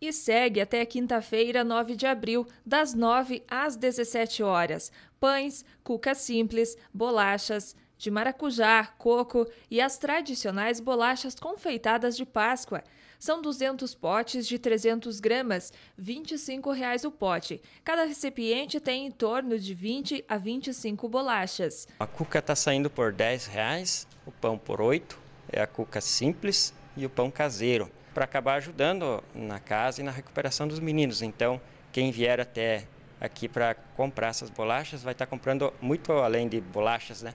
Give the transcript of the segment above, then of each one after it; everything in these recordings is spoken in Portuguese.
e segue até quinta-feira, 9 de abril, das 9 às 17 horas. Pães, cuca simples, bolachas, de maracujá, coco e as tradicionais bolachas confeitadas de Páscoa. São 200 potes de 300 gramas, R$ 25,00 o pote. Cada recipiente tem em torno de 20 a 25 bolachas. A cuca está saindo por R$ 10,00, o pão por R$ 8,00, é a cuca simples e o pão caseiro para acabar ajudando na casa e na recuperação dos meninos. Então, quem vier até aqui para comprar essas bolachas vai estar tá comprando muito além de bolachas, né?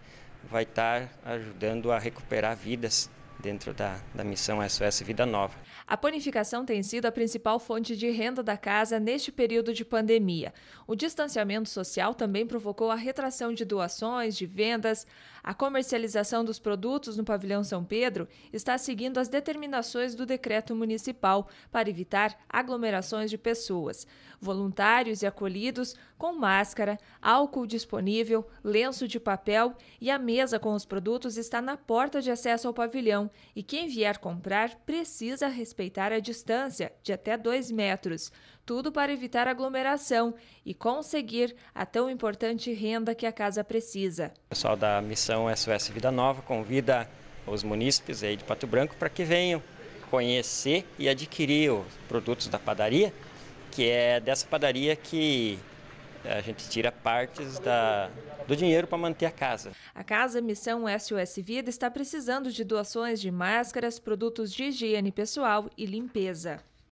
Vai estar tá ajudando a recuperar vidas dentro da, da missão SOS Vida Nova. A panificação tem sido a principal fonte de renda da casa neste período de pandemia. O distanciamento social também provocou a retração de doações, de vendas. A comercialização dos produtos no pavilhão São Pedro está seguindo as determinações do decreto municipal para evitar aglomerações de pessoas. Voluntários e acolhidos com máscara, álcool disponível, lenço de papel e a mesa com os produtos está na porta de acesso ao pavilhão e quem vier comprar precisa respeitar a distância de até 2 metros, tudo para evitar aglomeração e conseguir a tão importante renda que a casa precisa. O pessoal da missão SOS Vida Nova convida os munícipes aí de Pato Branco para que venham conhecer e adquirir os produtos da padaria, que é dessa padaria que é, a gente tira partes da, do dinheiro para manter a casa. A Casa Missão SOS Vida está precisando de doações de máscaras, produtos de higiene pessoal e limpeza.